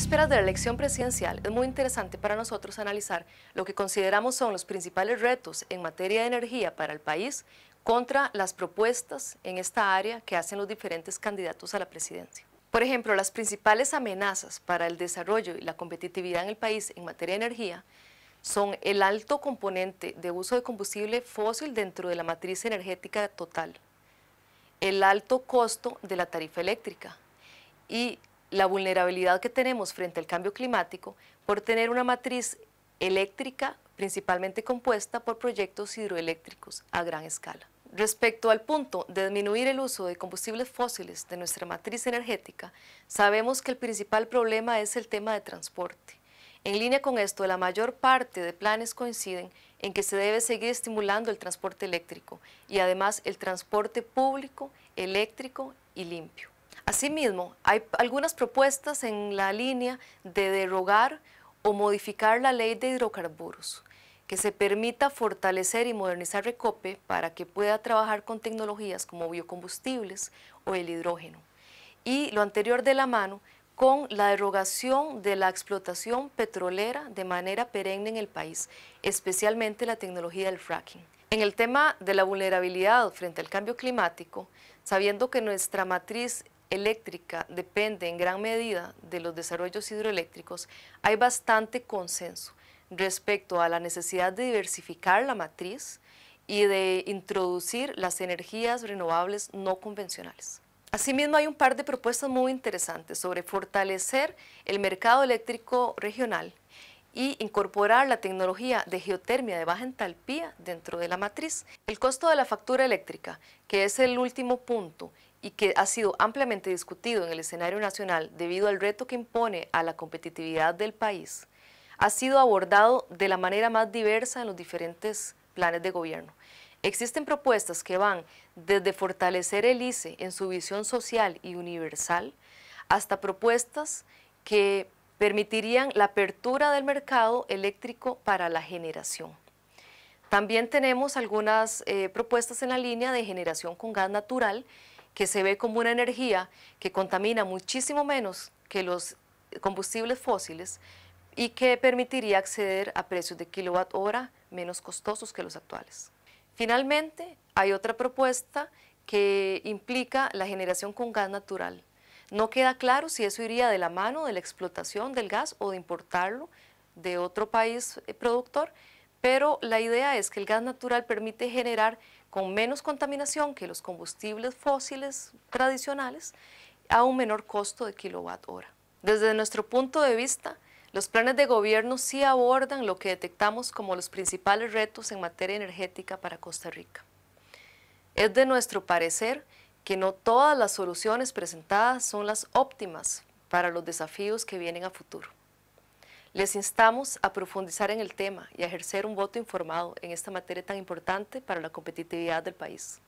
vísperas de la elección presidencial es muy interesante para nosotros analizar lo que consideramos son los principales retos en materia de energía para el país contra las propuestas en esta área que hacen los diferentes candidatos a la presidencia. Por ejemplo, las principales amenazas para el desarrollo y la competitividad en el país en materia de energía son el alto componente de uso de combustible fósil dentro de la matriz energética total, el alto costo de la tarifa eléctrica y la vulnerabilidad que tenemos frente al cambio climático por tener una matriz eléctrica principalmente compuesta por proyectos hidroeléctricos a gran escala. Respecto al punto de disminuir el uso de combustibles fósiles de nuestra matriz energética, sabemos que el principal problema es el tema de transporte. En línea con esto, la mayor parte de planes coinciden en que se debe seguir estimulando el transporte eléctrico y además el transporte público, eléctrico y limpio. Asimismo, hay algunas propuestas en la línea de derogar o modificar la ley de hidrocarburos, que se permita fortalecer y modernizar Recope para que pueda trabajar con tecnologías como biocombustibles o el hidrógeno. Y lo anterior de la mano con la derogación de la explotación petrolera de manera perenne en el país, especialmente la tecnología del fracking. En el tema de la vulnerabilidad frente al cambio climático, sabiendo que nuestra matriz eléctrica depende en gran medida de los desarrollos hidroeléctricos, hay bastante consenso respecto a la necesidad de diversificar la matriz y de introducir las energías renovables no convencionales. Asimismo, hay un par de propuestas muy interesantes sobre fortalecer el mercado eléctrico regional y incorporar la tecnología de geotermia de baja entalpía dentro de la matriz. El costo de la factura eléctrica, que es el último punto y que ha sido ampliamente discutido en el escenario nacional debido al reto que impone a la competitividad del país, ha sido abordado de la manera más diversa en los diferentes planes de gobierno. Existen propuestas que van desde fortalecer el ICE en su visión social y universal hasta propuestas que permitirían la apertura del mercado eléctrico para la generación. También tenemos algunas eh, propuestas en la línea de generación con gas natural, que se ve como una energía que contamina muchísimo menos que los combustibles fósiles y que permitiría acceder a precios de kilowatt hora menos costosos que los actuales. Finalmente, hay otra propuesta que implica la generación con gas natural. No queda claro si eso iría de la mano de la explotación del gas o de importarlo de otro país eh, productor, pero la idea es que el gas natural permite generar con menos contaminación que los combustibles fósiles tradicionales a un menor costo de kilowatt hora. Desde nuestro punto de vista, los planes de gobierno sí abordan lo que detectamos como los principales retos en materia energética para Costa Rica. Es de nuestro parecer que no todas las soluciones presentadas son las óptimas para los desafíos que vienen a futuro. Les instamos a profundizar en el tema y a ejercer un voto informado en esta materia tan importante para la competitividad del país.